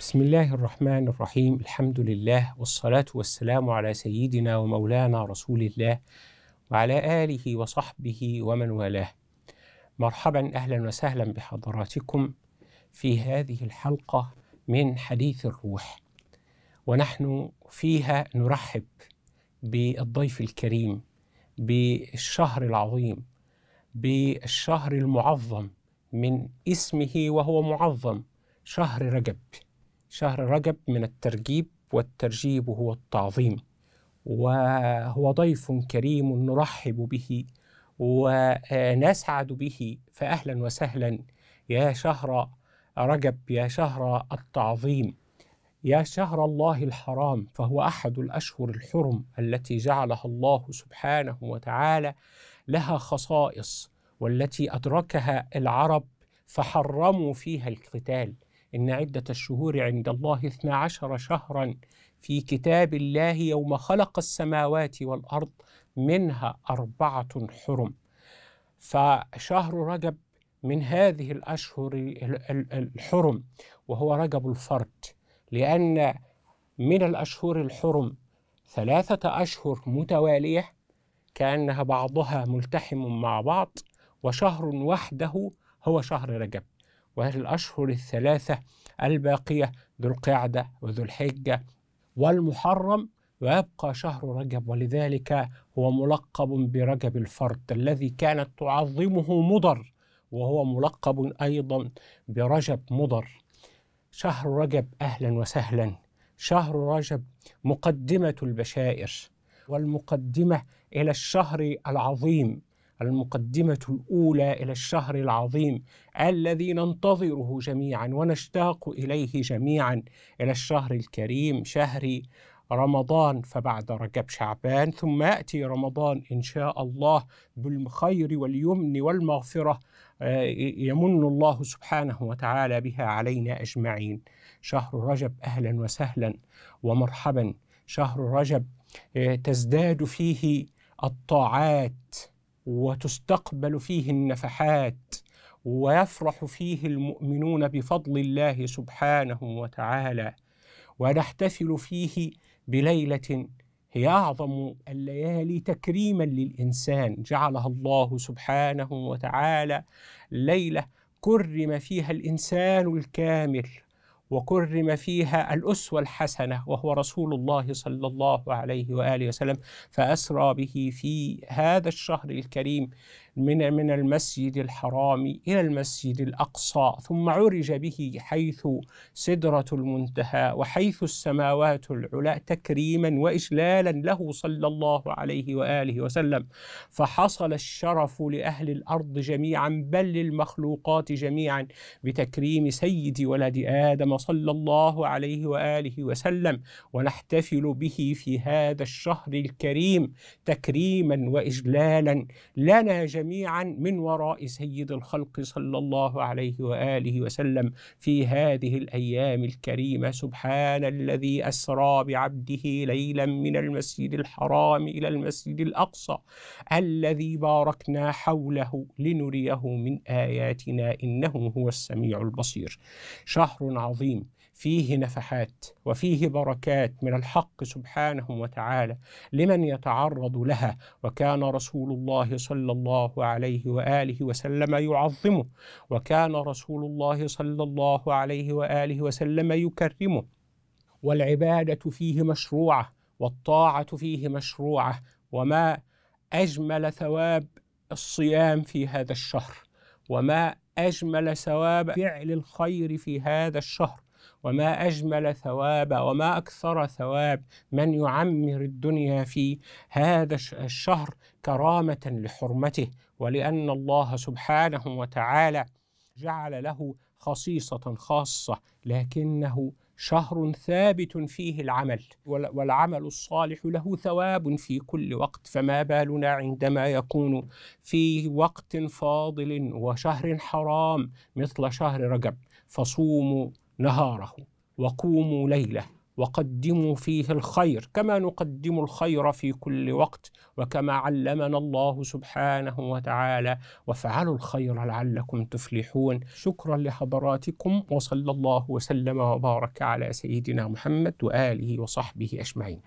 بسم الله الرحمن الرحيم الحمد لله والصلاة والسلام على سيدنا ومولانا رسول الله وعلى آله وصحبه ومن والاه مرحبا أهلا وسهلا بحضراتكم في هذه الحلقة من حديث الروح ونحن فيها نرحب بالضيف الكريم بالشهر العظيم بالشهر المعظم من اسمه وهو معظم شهر رجب شهر رجب من الترجيب والترجيب هو التعظيم وهو ضيف كريم نرحب به ونسعد به فأهلا وسهلا يا شهر رجب يا شهر التعظيم يا شهر الله الحرام فهو أحد الأشهر الحرم التي جعلها الله سبحانه وتعالى لها خصائص والتي أدركها العرب فحرموا فيها القتال إن عدة الشهور عند الله اثنا عشر شهرا في كتاب الله يوم خلق السماوات والأرض منها أربعة حرم فشهر رجب من هذه الأشهر الحرم وهو رجب الفرد لأن من الأشهر الحرم ثلاثة أشهر متوالية كأنها بعضها ملتحم مع بعض وشهر وحده هو شهر رجب وهذه الأشهر الثلاثة الباقية ذو القعدة وذو الحجة والمحرم ويبقى شهر رجب ولذلك هو ملقب برجب الفرد الذي كانت تعظمه مضر وهو ملقب أيضا برجب مضر شهر رجب أهلا وسهلا شهر رجب مقدمة البشائر والمقدمة إلى الشهر العظيم المقدمة الأولى إلى الشهر العظيم الذي ننتظره جميعا ونشتاق إليه جميعا إلى الشهر الكريم شهر رمضان فبعد رجب شعبان ثم يأتي رمضان إن شاء الله بالخير واليمن والمغفرة آه، يمن الله سبحانه وتعالى بها علينا أجمعين شهر رجب أهلا وسهلا ومرحبا شهر رجب آه، تزداد فيه الطاعات وتستقبل فيه النفحات ويفرح فيه المؤمنون بفضل الله سبحانه وتعالى ونحتفل فيه بليله هي اعظم الليالي تكريما للانسان جعلها الله سبحانه وتعالى ليله كرم فيها الانسان الكامل وكرم فيها الأسوة الحسنة وهو رسول الله صلى الله عليه وآله وسلم فأسرى به في هذا الشهر الكريم من من المسجد الحرام إلى المسجد الأقصى ثم عرج به حيث سدرة المنتهى وحيث السماوات العلى تكريما وإجلالا له صلى الله عليه وآله وسلم فحصل الشرف لأهل الأرض جميعا بل للمخلوقات جميعا بتكريم سيد ولد آدم صلى الله عليه وآله وسلم ونحتفل به في هذا الشهر الكريم تكريما وإجلالا لنا جميعا جميعا من وراء سيد الخلق صلى الله عليه واله وسلم في هذه الايام الكريمه سبحان الذي اسرى بعبده ليلا من المسجد الحرام الى المسجد الاقصى الذي باركنا حوله لنريه من اياتنا انه هو السميع البصير شهر عظيم فيه نفحات وفيه بركات من الحق سبحانه وتعالى لمن يتعرض لها وكان رسول الله صلى الله عليه واله وسلم يعظمه وكان رسول الله صلى الله عليه واله وسلم يكرمه والعباده فيه مشروعه والطاعه فيه مشروعه وما اجمل ثواب الصيام في هذا الشهر وما اجمل ثواب فعل الخير في هذا الشهر وما أجمل ثواب وما أكثر ثواب من يعمر الدنيا في هذا الشهر كرامة لحرمته ولأن الله سبحانه وتعالى جعل له خصيصة خاصة لكنه شهر ثابت فيه العمل والعمل الصالح له ثواب في كل وقت فما بالنا عندما يكون في وقت فاضل وشهر حرام مثل شهر رجب فصوموا نهاره وقوموا ليله وقدموا فيه الخير كما نقدم الخير في كل وقت وكما علمنا الله سبحانه وتعالى وفعلوا الخير لعلكم تفلحون شكرا لحضراتكم وصلى الله وسلم وبارك على سيدنا محمد واله وصحبه اجمعين